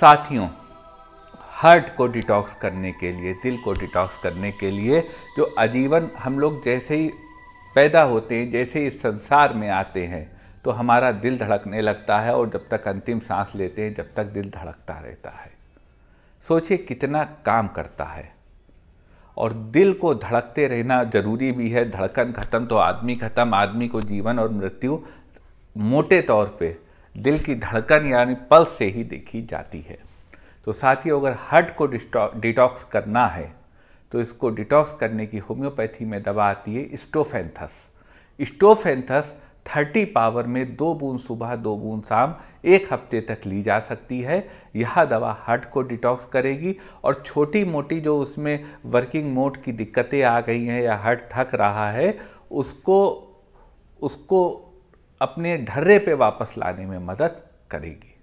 साथियों हार्ट को डिटॉक्स करने के लिए दिल को डिटॉक्स करने के लिए जो आजीवन हम लोग जैसे ही पैदा होते हैं जैसे ही इस संसार में आते हैं तो हमारा दिल धड़कने लगता है और जब तक अंतिम सांस लेते हैं जब तक दिल धड़कता रहता है सोचिए कितना काम करता है और दिल को धड़कते रहना जरूरी भी है धड़कन खत्म तो आदमी खत्म आदमी को जीवन और मृत्यु मोटे तौर पे दिल की धड़कन यानी पल्स से ही देखी जाती है तो साथ ही अगर हार्ट को डिटॉक्स करना है तो इसको डिटॉक्स करने की होम्योपैथी में दवा आती है स्टोफेंथस स्टोफेंथस 30 पावर में दो बूंद सुबह दो बूंद शाम एक हफ्ते तक ली जा सकती है यह दवा हार्ट को डिटॉक्स करेगी और छोटी मोटी जो उसमें वर्किंग मोड की दिक्कतें आ गई हैं या हार्ट थक रहा है उसको उसको अपने ढर्रे पे वापस लाने में मदद करेगी